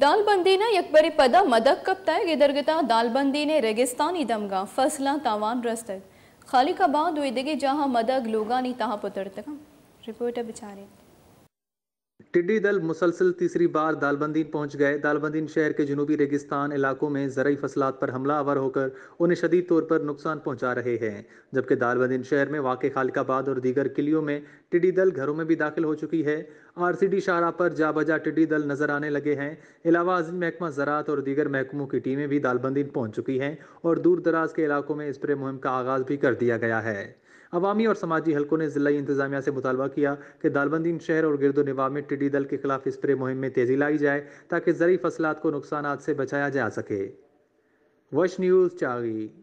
दाल बंदी ने यकबरी पदा मदक कब तय इधरगता दाल बंदी ने रेगिस्तानी दमगा फसला तावान रस्त खाली का बाद हुई जहाँ मदक लोगानी तहा पुतर तक रिपोर्टर बिचारे टिड्डी दल मुसलसल तीसरी बार दालबंदीन पहुंच गए दालबंदीन शहर के जनूबी रेगिस्तान इलाकों में ज़रूरी फसलात पर हमला आवर होकर उन्हें शदीद तौर पर नुकसान पहुंचा रहे हैं जबकि दालबंदीन शहर में वाक़ खालिकाबाद और दीगर किलियों में टिड्डी दल घरों में भी दाखिल हो चुकी है आर सी डी शाहरा पर जा बजा टिड्डी दल नजर आने लगे हैं इलावा अजीम महकमा ज़रात और दीगर महकमों की टीमें भी दालबंदीन पहुँच चुकी हैं और दूर दराज के इलाकों में स्प्रे मुहिम का आगाज़ भी कर दिया गया है अवामी और समाजी हलकों ने जिला इंतजामिया से मुतालबा किया कि दालबंदीन शहर और गिरदो निवा में टिड्डी दल के खिलाफ स्प्रे मुहिम में तेजी लाई जाए ताकि जरिए फसलात को नुकसान से बचाया जा सके वश न्यूज़ चागी